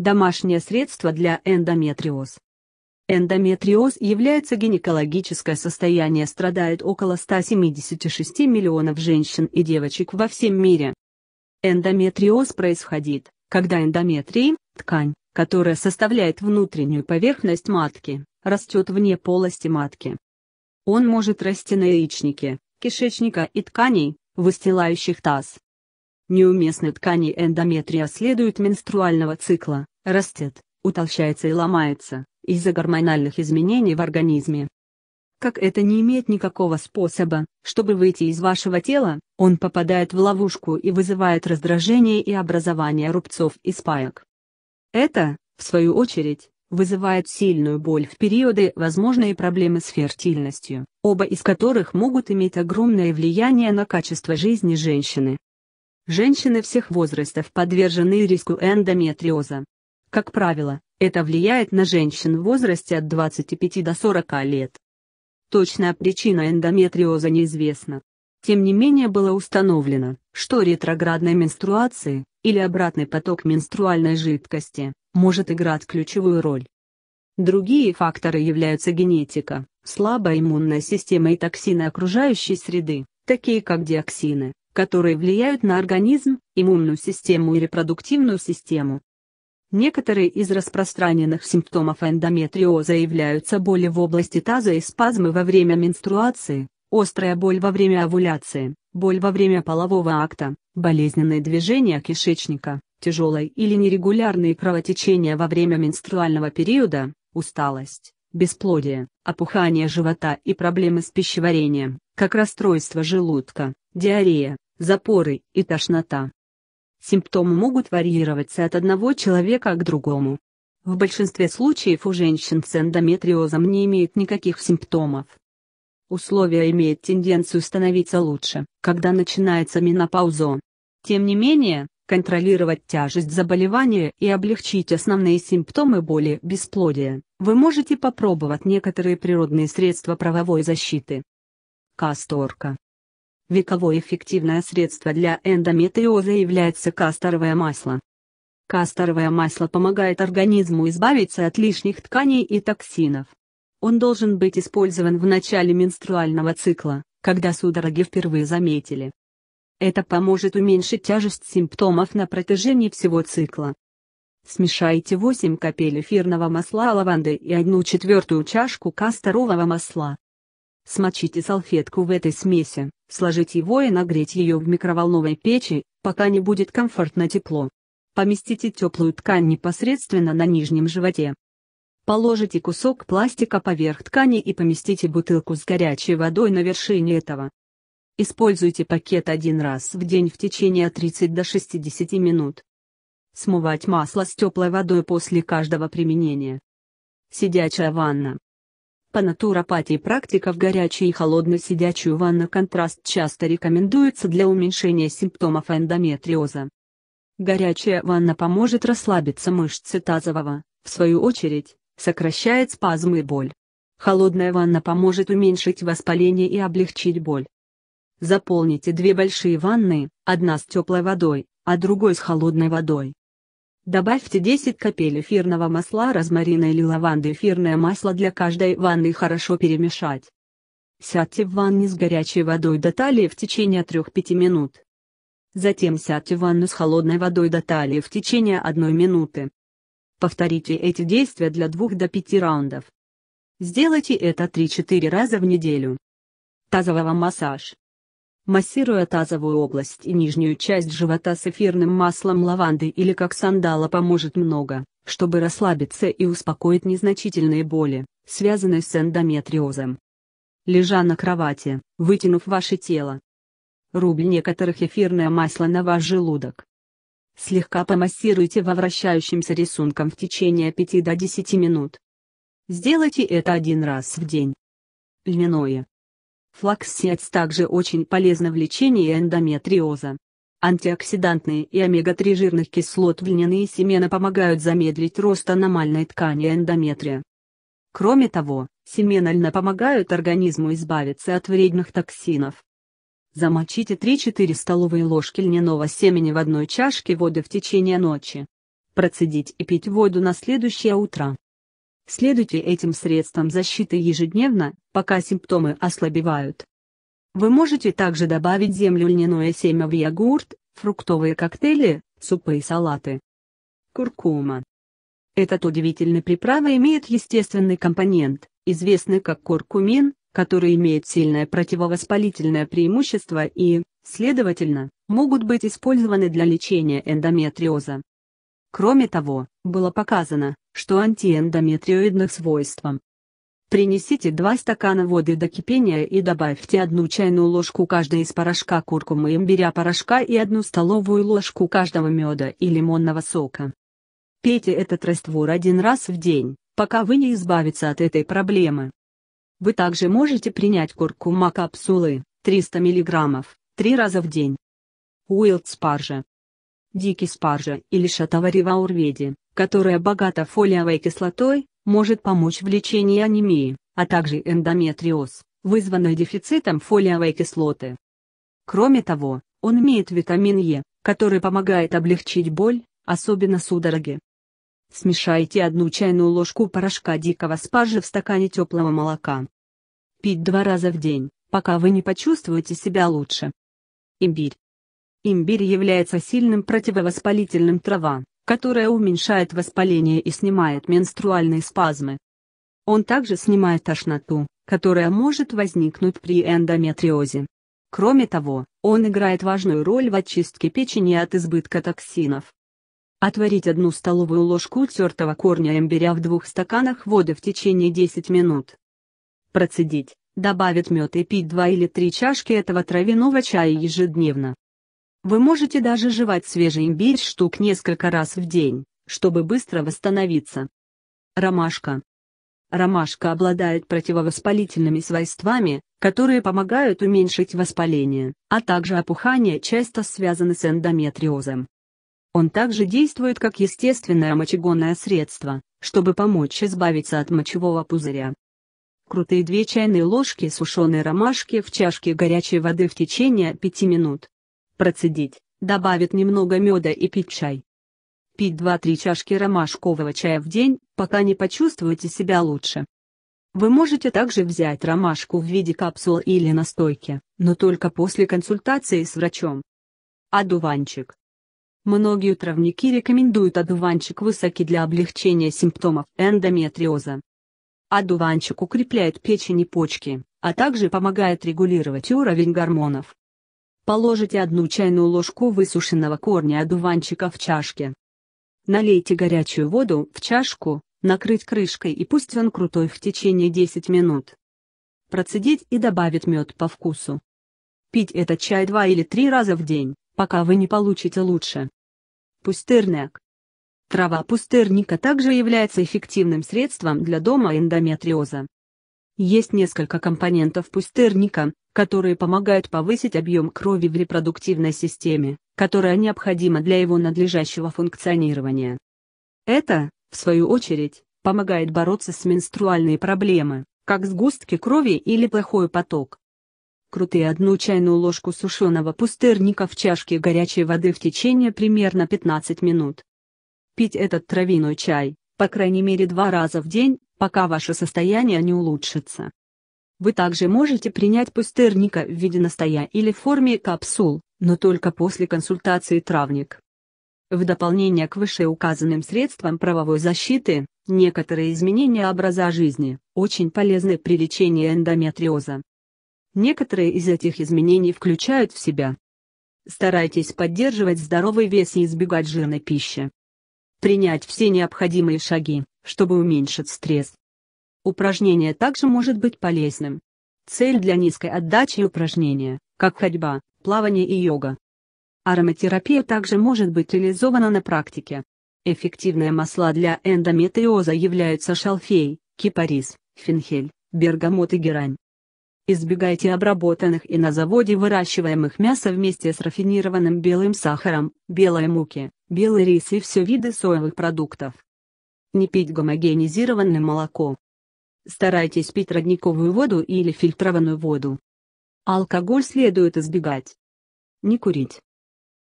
Домашнее средство для эндометриоз. Эндометриоз является гинекологическое состояние, страдает около 176 миллионов женщин и девочек во всем мире. Эндометриоз происходит, когда эндометрий, ткань, которая составляет внутреннюю поверхность матки, растет вне полости матки. Он может расти на яичнике, кишечника и тканей, выстилающих таз. Неуместной ткани эндометрия следует менструального цикла, растет, утолщается и ломается, из-за гормональных изменений в организме. Как это не имеет никакого способа, чтобы выйти из вашего тела, он попадает в ловушку и вызывает раздражение и образование рубцов и спаек. Это, в свою очередь, вызывает сильную боль в периоды возможные проблемы с фертильностью, оба из которых могут иметь огромное влияние на качество жизни женщины. Женщины всех возрастов подвержены риску эндометриоза. Как правило, это влияет на женщин в возрасте от 25 до 40 лет. Точная причина эндометриоза неизвестна. Тем не менее было установлено, что ретроградная менструация, или обратный поток менструальной жидкости, может играть ключевую роль. Другие факторы являются генетика, слабая иммунная система и токсины окружающей среды, такие как диоксины, которые влияют на организм, иммунную систему и репродуктивную систему. Некоторые из распространенных симптомов эндометриоза являются боли в области таза и спазмы во время менструации, острая боль во время овуляции, боль во время полового акта, болезненные движения кишечника, тяжелое или нерегулярные кровотечения во время менструального периода, усталость, бесплодие, опухание живота и проблемы с пищеварением, как расстройство желудка, диарея, запоры и тошнота. Симптомы могут варьироваться от одного человека к другому. В большинстве случаев у женщин с эндометриозом не имеет никаких симптомов. Условия имеют тенденцию становиться лучше, когда начинается менопауза. Тем не менее, контролировать тяжесть заболевания и облегчить основные симптомы боли бесплодия, вы можете попробовать некоторые природные средства правовой защиты. Касторка Вековое эффективное средство для эндометриоза является касторовое масло. Касторовое масло помогает организму избавиться от лишних тканей и токсинов. Он должен быть использован в начале менструального цикла, когда судороги впервые заметили. Это поможет уменьшить тяжесть симптомов на протяжении всего цикла. Смешайте 8 капель эфирного масла лаванды и 1 четвертую чашку касторового масла. Смочите салфетку в этой смеси, сложить его и нагреть ее в микроволновой печи, пока не будет комфортно тепло. Поместите теплую ткань непосредственно на нижнем животе. Положите кусок пластика поверх ткани и поместите бутылку с горячей водой на вершине этого. Используйте пакет один раз в день в течение 30 до 60 минут. Смывать масло с теплой водой после каждого применения. Сидячая ванна. По натуропатии практика в горячей и холодной сидячую ванну контраст часто рекомендуется для уменьшения симптомов эндометриоза. Горячая ванна поможет расслабиться мышцы тазового, в свою очередь, сокращает спазмы и боль. Холодная ванна поможет уменьшить воспаление и облегчить боль. Заполните две большие ванны, одна с теплой водой, а другой с холодной водой. Добавьте 10 капель эфирного масла розмарина или лаванды эфирное масло для каждой ванны и хорошо перемешать. Сядьте в ванне с горячей водой до талии в течение 3-5 минут. Затем сядьте в ванну с холодной водой до талии в течение 1 минуты. Повторите эти действия для 2 до 5 раундов. Сделайте это 3-4 раза в неделю. Тазового массаж массируя тазовую область и нижнюю часть живота с эфирным маслом лаванды или как сандала поможет много, чтобы расслабиться и успокоить незначительные боли, связанные с эндометриозом. Лежа на кровати, вытянув ваше тело, рубль некоторых эфирное масло на ваш желудок. Слегка помассируйте во вращающимся рисунком в течение 5 до 10 минут. Сделайте это один раз в день. Льняное. Флаксиец также очень полезна в лечении эндометриоза. Антиоксидантные и омега-3 жирных кислот льняные семена помогают замедлить рост аномальной ткани эндометрия. Кроме того, семена льна помогают организму избавиться от вредных токсинов. Замочите 3-4 столовые ложки льняного семени в одной чашке воды в течение ночи. Процедить и пить воду на следующее утро. Следуйте этим средствам защиты ежедневно, пока симптомы ослабевают. Вы можете также добавить землю льняное семя в йогурт, фруктовые коктейли, супы и салаты. Куркума. Этот удивительный приправа имеет естественный компонент, известный как куркумин, который имеет сильное противовоспалительное преимущество и, следовательно, могут быть использованы для лечения эндометриоза. Кроме того, было показано, что антиэндометриоидных свойствам. Принесите два стакана воды до кипения и добавьте одну чайную ложку каждой из порошка куркумы имбиря порошка и одну столовую ложку каждого меда и лимонного сока. Пейте этот раствор один раз в день, пока вы не избавитесь от этой проблемы. Вы также можете принять куркума капсулы 300 мг три раза в день. Уилд спаржа дикий спаржа или шатаварива аурведе, которая богата фолиевой кислотой, может помочь в лечении анемии, а также эндометриоз, вызванный дефицитом фолиевой кислоты. Кроме того, он имеет витамин Е, который помогает облегчить боль, особенно судороги. Смешайте одну чайную ложку порошка дикого спаржа в стакане теплого молока. Пить два раза в день, пока вы не почувствуете себя лучше. Имбирь Имбирь является сильным противовоспалительным трава, которая уменьшает воспаление и снимает менструальные спазмы. Он также снимает тошноту, которая может возникнуть при эндометриозе. Кроме того, он играет важную роль в очистке печени от избытка токсинов. Отварить одну столовую ложку тертого корня имбиря в двух стаканах воды в течение 10 минут. Процедить, добавить мед и пить 2 или 3 чашки этого травяного чая ежедневно. Вы можете даже жевать свежий имбирь штук несколько раз в день, чтобы быстро восстановиться. Ромашка. Ромашка обладает противовоспалительными свойствами, которые помогают уменьшить воспаление, а также опухание часто связаны с эндометриозом. Он также действует как естественное мочегонное средство, чтобы помочь избавиться от мочевого пузыря. Крутые две чайные ложки сушеной ромашки в чашке горячей воды в течение 5 минут процедить, добавить немного меда и пить чай. Пить 2-3 чашки ромашкового чая в день, пока не почувствуете себя лучше. Вы можете также взять ромашку в виде капсул или настойки, но только после консультации с врачом. Одуванчик. Многие травники рекомендуют одуванчик высокий для облегчения симптомов эндометриоза. Одуванчик укрепляет печень и почки, а также помогает регулировать уровень гормонов. Положите одну чайную ложку высушенного корня одуванчика в чашке. Налейте горячую воду в чашку, накрыть крышкой и пусть он крутой в течение 10 минут. Процедить и добавить мед по вкусу. Пить этот чай 2 или 3 раза в день, пока вы не получите лучше. пустырник. Трава пустырника также является эффективным средством для дома эндометриоза. Есть несколько компонентов пустырника, которые помогают повысить объем крови в репродуктивной системе, которая необходима для его надлежащего функционирования. Это, в свою очередь, помогает бороться с менструальной проблемой, как сгустки крови или плохой поток. Крутые одну чайную ложку сушеного пустырника в чашке горячей воды в течение примерно 15 минут. Пить этот травяной чай, по крайней мере два раза в день, пока ваше состояние не улучшится. Вы также можете принять пустырника в виде настоя или в форме капсул, но только после консультации травник. В дополнение к вышеуказанным средствам правовой защиты, некоторые изменения образа жизни очень полезны при лечении эндометриоза. Некоторые из этих изменений включают в себя Старайтесь поддерживать здоровый вес и избегать жирной пищи. Принять все необходимые шаги, чтобы уменьшить стресс, Упражнение также может быть полезным. Цель для низкой отдачи упражнения, как ходьба, плавание и йога. Ароматерапия также может быть реализована на практике. Эффективные масла для эндометриоза являются шалфей, кипарис, фенхель, бергамот и герань. Избегайте обработанных и на заводе выращиваемых мяса вместе с рафинированным белым сахаром, белой муки, белый рис и все виды соевых продуктов. Не пить гомогенизированное молоко. Старайтесь пить родниковую воду или фильтрованную воду. Алкоголь следует избегать. Не курить.